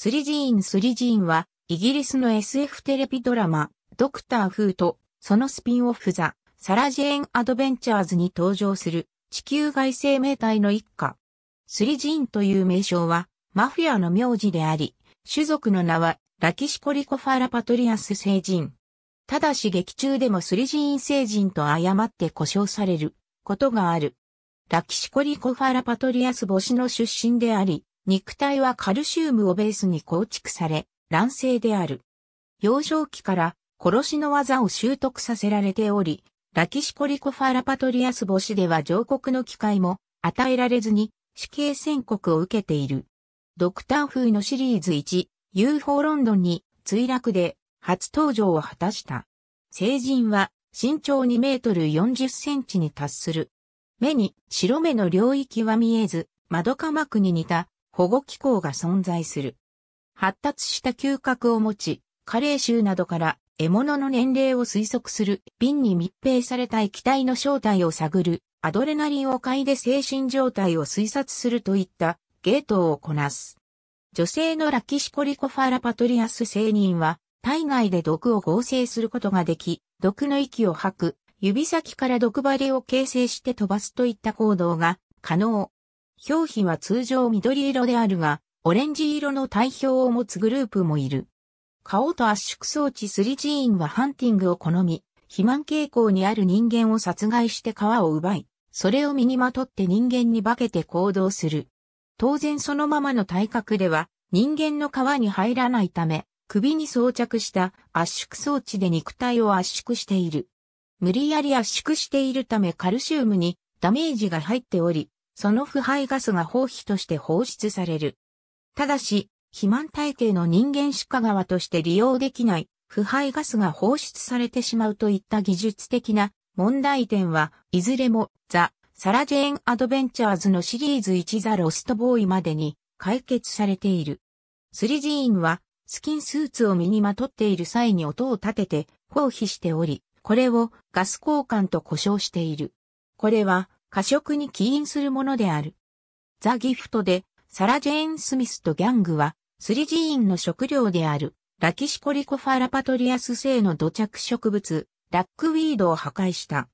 スリジーン・スリジーンは、イギリスの SF テレビドラマ、ドクター・フーと、そのスピンオフザ、サラジェーン・アドベンチャーズに登場する、地球外生命体の一家。スリジーンという名称は、マフィアの名字であり、種族の名は、ラキシコリコファラパトリアス星人。ただし劇中でもスリジーン星人と誤って呼称されることがある。ラキシコリコファラパトリアス母子の出身であり、肉体はカルシウムをベースに構築され、乱性である。幼少期から殺しの技を習得させられており、ラキシコリコファラパトリアス母子では上告の機会も与えられずに死刑宣告を受けている。ドクター風のシリーズ1、UFO ロンドンに墜落で初登場を果たした。成人は身長2メートル40センチに達する。目に白目の領域は見えず、窓か区に似た保護機構が存在する。発達した嗅覚を持ち、加齢臭などから獲物の年齢を推測する瓶に密閉された液体の正体を探る、アドレナリンを嗅いで精神状態を推察するといったゲートをこなす。女性のラキシコリコファラパトリアス聖人は体外で毒を合成することができ、毒の息を吐く、指先から毒針を形成して飛ばすといった行動が可能。表皮は通常緑色であるが、オレンジ色の体表を持つグループもいる。顔と圧縮装置スリジーンはハンティングを好み、肥満傾向にある人間を殺害して皮を奪い、それを身にまとって人間に化けて行動する。当然そのままの体格では人間の皮に入らないため、首に装着した圧縮装置で肉体を圧縮している。無理やり圧縮しているためカルシウムにダメージが入っており、その腐敗ガスが放皮として放出される。ただし、肥満体系の人間歯科側として利用できない腐敗ガスが放出されてしまうといった技術的な問題点はいずれもザ・サラジェーン・アドベンチャーズのシリーズ1ザ・ロストボーイまでに解決されている。スリジーンはスキンスーツを身にまとっている際に音を立てて放棄しており、これをガス交換と呼称している。これは過食に起因するものである。ザ・ギフトで、サラ・ジェーン・スミスとギャングは、スリジーンの食料である、ラキシコリコファラパトリアス製の土着植物、ラックウィードを破壊した。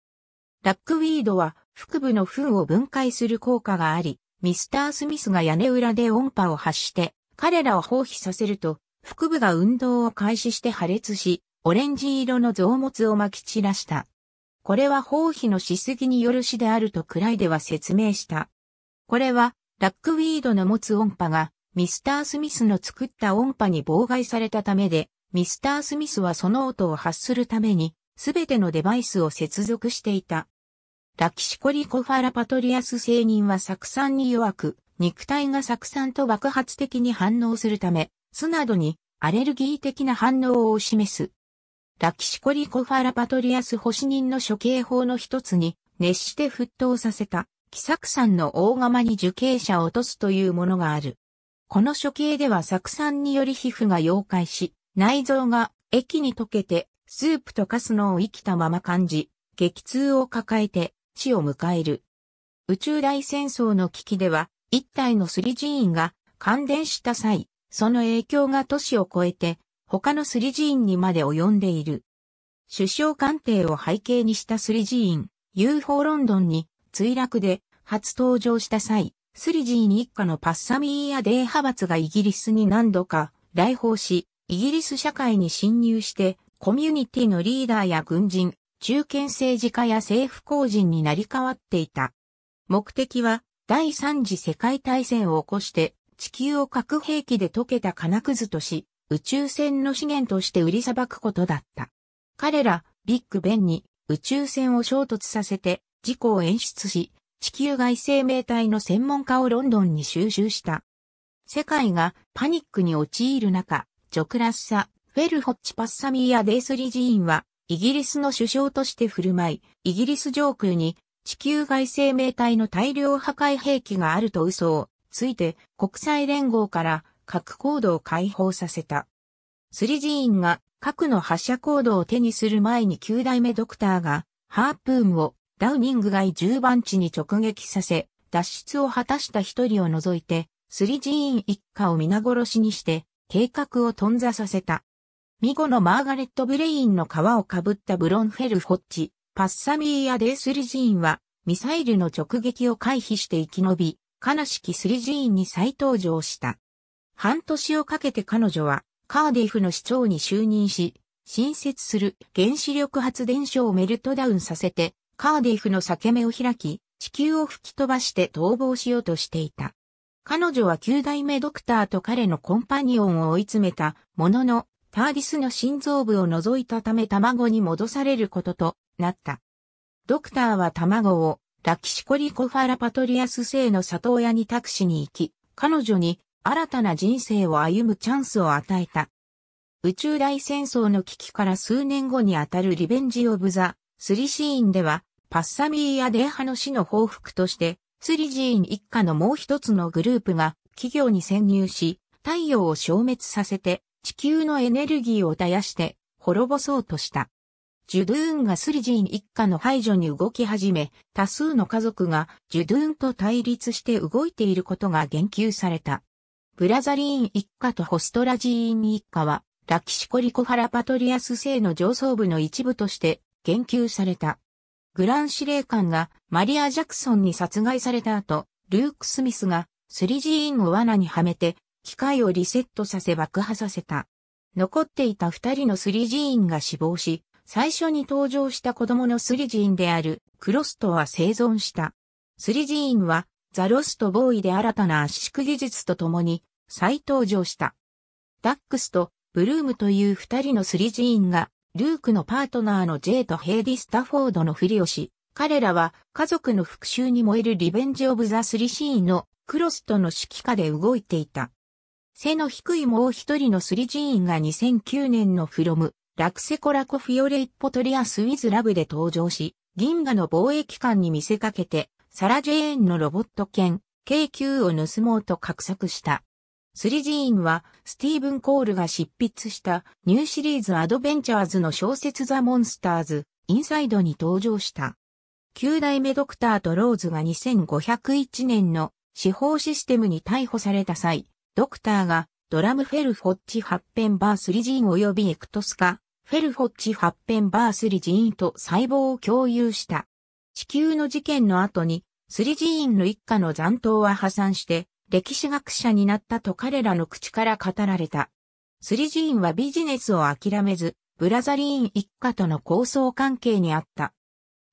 ラックウィードは、腹部の糞を分解する効果があり、ミスター・スミスが屋根裏で音波を発して、彼らを放棄させると、腹部が運動を開始して破裂し、オレンジ色の増物を撒き散らした。これは包皮のしすぎによる死であるとクライデは説明した。これは、ラックウィードの持つ音波が、ミスター・スミスの作った音波に妨害されたためで、ミスター・スミスはその音を発するために、すべてのデバイスを接続していた。ラキシコリコファラパトリアス製人は酢酸に弱く、肉体が酢酸と爆発的に反応するため、酢などにアレルギー的な反応を示すラキシコリコファラパトリアス保人の処刑法の一つに、熱して沸騰させた、キサクさんの大釜に受刑者を落とすというものがある。この処刑では酢酸により皮膚が溶解し、内臓が液に溶けて、スープとカスのを生きたまま感じ、激痛を抱えて死を迎える。宇宙大戦争の危機では、一体のスリジーンが感電した際、その影響が都市を越えて他のスリ寺院にまで及んでいる。首相官邸を背景にしたスリ寺院、UFO ロンドンに墜落で初登場した際、スリジーに一家のパッサミーやデー派閥がイギリスに何度か来訪し、イギリス社会に侵入して、コミュニティのリーダーや軍人、中堅政治家や政府公人になり変わっていた。目的は、第三次世界大戦を起こして、地球を核兵器で溶けた金くずとし、宇宙船の資源として売りさばくことだった。彼ら、ビッグベンに宇宙船を衝突させて事故を演出し、地球外生命体の専門家をロンドンに収集した。世界がパニックに陥る中、ジョクラッサ、フェルホッチパッサミーやデースリジーンは、イギリスの首相として振る舞い、イギリス上空に地球外生命体の大量破壊兵器があると嘘をついて国際連合から核ードを解放させた。スリジーンが核の発射コードを手にする前に9代目ドクターがハープーンをダウニング街10番地に直撃させ、脱出を果たした一人を除いて、スリジーン一家を皆殺しにして、計画を頓挫させた。ミゴのマーガレット・ブレインの皮をかぶったブロンフェル・ホッチ、パッサミーア・デースリジーンは、ミサイルの直撃を回避して生き延び、悲しきスリジーンに再登場した。半年をかけて彼女はカーディフの市長に就任し、新設する原子力発電所をメルトダウンさせて、カーディフの裂け目を開き、地球を吹き飛ばして逃亡しようとしていた。彼女は9代目ドクターと彼のコンパニオンを追い詰めたものの、ターディスの心臓部を除いたため卵に戻されることとなった。ドクターは卵をラキシコリコファラパトリアス製の里親に託しに行き、彼女に新たな人生を歩むチャンスを与えた。宇宙大戦争の危機から数年後にあたるリベンジ・オブ・ザ・スリシーンでは、パッサミーやデーハの死の報復として、スリジーン一家のもう一つのグループが企業に潜入し、太陽を消滅させて、地球のエネルギーを絶やして滅ぼそうとした。ジュドゥーンがスリジーン一家の排除に動き始め、多数の家族がジュドゥーンと対立して動いていることが言及された。ブラザリーン一家とホストラジーン一家は、ラキシコリコハラパトリアス製の上層部の一部として言及された。グラン司令官がマリア・ジャクソンに殺害された後、ルーク・スミスがスリジーンを罠にはめて、機械をリセットさせ爆破させた。残っていた二人のスリジーンが死亡し、最初に登場した子供のスリジーンであるクロストは生存した。スリジーンはザロスとボーイで新たな圧縮技術と共に再登場した。ダックスとブルームという二人のスリジーンが、ルークのパートナーのジェイとヘイディ・スタフォードのふりをし、彼らは家族の復讐に燃えるリベンジ・オブ・ザ・スリシーンのクロスとの指揮下で動いていた。背の低いもう一人のスリジーンが2009年のフロム、ラクセコラコフィオレ・イッポトリアス・ウィズ・ラブで登場し、銀河の防衛機関に見せかけて、サラ・ジェーンのロボット犬、k q を盗もうと画策した。スリジーンは、スティーブン・コールが執筆したニューシリーズアドベンチャーズの小説ザ・モンスターズ、インサイドに登場した。9代目ドクターとローズが2501年の司法システムに逮捕された際、ドクターがドラムフェルフォッチハッペンバースリジーン及びエクトスカ、フェルフォッチハッペンバースリジーンと細胞を共有した。地球の事件の後に、スリ寺院の一家の残党は破産して、歴史学者になったと彼らの口から語られた。スリ寺院はビジネスを諦めず、ブラザリーン一家との構想関係にあった。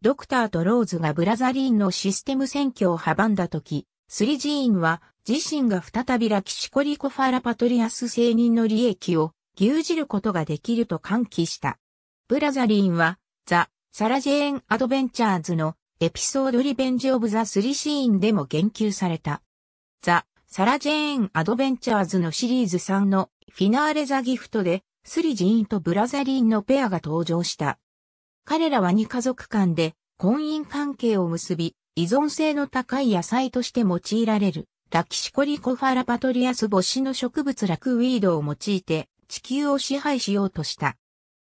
ドクターとローズがブラザリーンのシステム選挙を阻んだ時、スリ寺院は自身が再びラキシコリコファラパトリアス聖人の利益を牛耳ることができると歓喜した。ブラザリーンはザ・サラ・ジェーン・アドベンチャーズのエピソードリベンジ・オブ・ザ・スリシーンでも言及された。ザ・サラ・ジェーン・アドベンチャーズのシリーズ3のフィナーレ・ザ・ギフトでスリジーンとブラザリーンのペアが登場した。彼らは2家族間で婚姻関係を結び、依存性の高い野菜として用いられる、ラキシコリコファラパトリアス母子の植物ラクウィードを用いて地球を支配しようとした。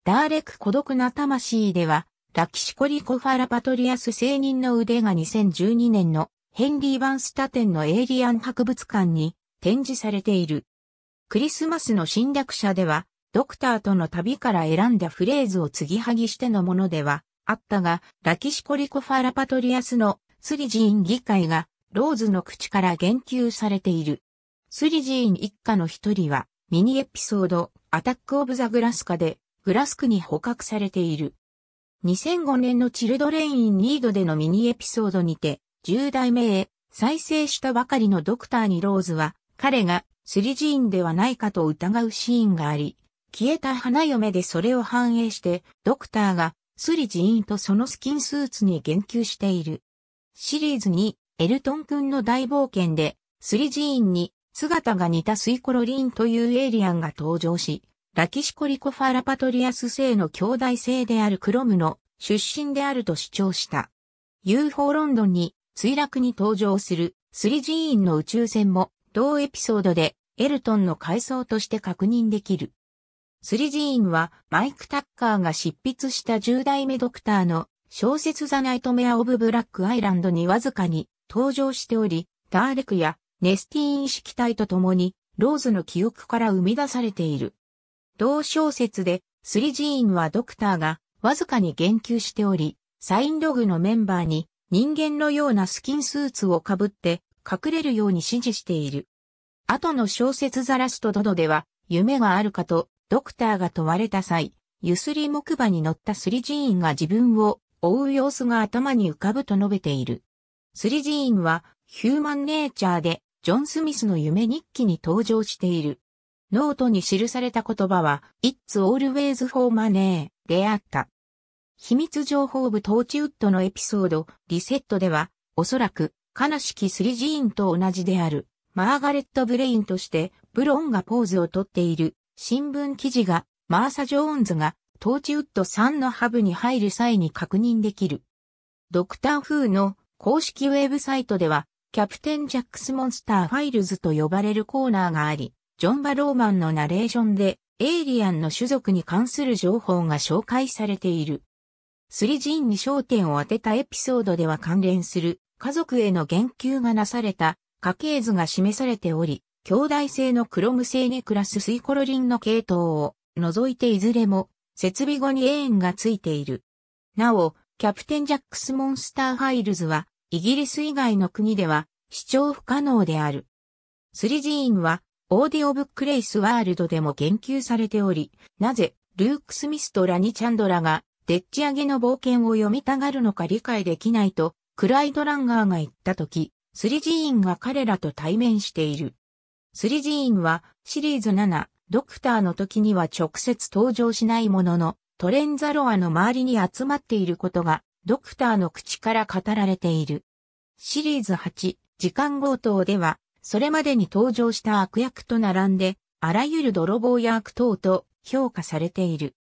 ダーレク孤独な魂では、ラキシコリコファラパトリアス聖人の腕が2012年のヘンリー・バンスタテンのエイリアン博物館に展示されている。クリスマスの侵略者では、ドクターとの旅から選んだフレーズを継ぎはぎしてのものではあったが、ラキシコリコファラパトリアスのスリジーン議会がローズの口から言及されている。スリジーン一家の一人はミニエピソードアタックオブザグラスカでグラスクに捕獲されている。2005年のチルドレインニードでのミニエピソードにて、10代目へ再生したばかりのドクターにローズは、彼がスリジーンではないかと疑うシーンがあり、消えた花嫁でそれを反映して、ドクターがスリジーンとそのスキンスーツに言及している。シリーズに、エルトン君の大冒険で、スリジーンに姿が似たスイコロリンというエイリアンが登場し、ラキシコリコファラパトリアス姓の兄弟姓であるクロムの出身であると主張した。UFO ロンドンに墜落に登場するスリジーンの宇宙船も同エピソードでエルトンの階層として確認できる。スリジーンはマイク・タッカーが執筆した10代目ドクターの小説ザ・ナイトメア・オブ・ブラック・アイランドにわずかに登場しており、ダーレクやネスティーン式体と共にローズの記憶から生み出されている。同小説で、スリジーンはドクターがわずかに言及しており、サインログのメンバーに人間のようなスキンスーツをかぶって隠れるように指示している。後の小説ザラストドドでは、夢があるかとドクターが問われた際、ゆすり木馬に乗ったスリジーンが自分を追う様子が頭に浮かぶと述べている。スリジーンはヒューマンネーチャーでジョン・スミスの夢日記に登場している。ノートに記された言葉は、It's always for money であった。秘密情報部トーチウッドのエピソード、リセットでは、おそらく、悲しきスリジーンと同じである、マーガレット・ブレインとして、ブロンがポーズをとっている、新聞記事が、マーサ・ジョーンズが、トーチウッドさんのハブに入る際に確認できる。ドクター・フーの公式ウェブサイトでは、キャプテン・ジャックス・モンスター・ファイルズと呼ばれるコーナーがあり、ジョン・バローマンのナレーションで、エイリアンの種族に関する情報が紹介されている。スリジーンに焦点を当てたエピソードでは関連する家族への言及がなされた家系図が示されており、兄弟性のクロム製に暮らすスイコロリンの系統を除いていずれも設備後にエーンがついている。なお、キャプテン・ジャックス・モンスター・ファイルズはイギリス以外の国では視聴不可能である。スリジーンはオーディオブックレイスワールドでも言及されており、なぜ、ルーク・スミスとラニ・チャンドラが、でっち上げの冒険を読みたがるのか理解できないと、クライド・ランガーが言ったとき、スリジーンが彼らと対面している。スリジーンは、シリーズ7、ドクターの時には直接登場しないものの、トレンザロアの周りに集まっていることが、ドクターの口から語られている。シリーズ8、時間強盗では、それまでに登場した悪役と並んで、あらゆる泥棒や悪党と評価されている。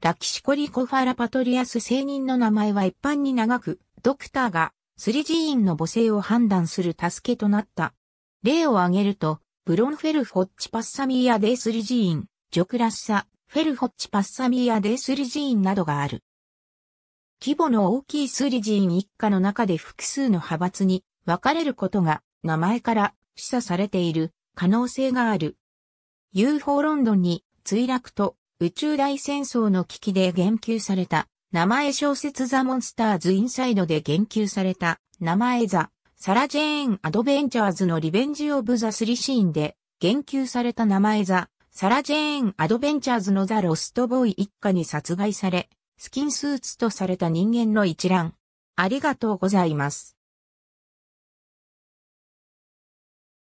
ラキシコリコファラ・パトリアス聖人の名前は一般に長く、ドクターがスリ寺院の母性を判断する助けとなった。例を挙げると、ブロンフェル・フォッチ・パッサミーア・デースリ寺院、ジョクラッサ、フェル・フォッチ・パッサミーア・デースリ寺院などがある。規模の大きいスリ寺院一家の中で複数の派閥に分かれることが名前から示唆されている可能性がある。UFO ロンドンに墜落と宇宙大戦争の危機で言及された名前小説ザ・モンスターズ・インサイドで言及された名前ザ・サラ・ジェーン・アドベンチャーズのリベンジ・オブ・ザ・スリシーンで言及された名前ザ・サラ・ジェーン・アドベンチャーズのザ・ロストボーイ一家に殺害され、スキンスーツとされた人間の一覧。ありがとうございます。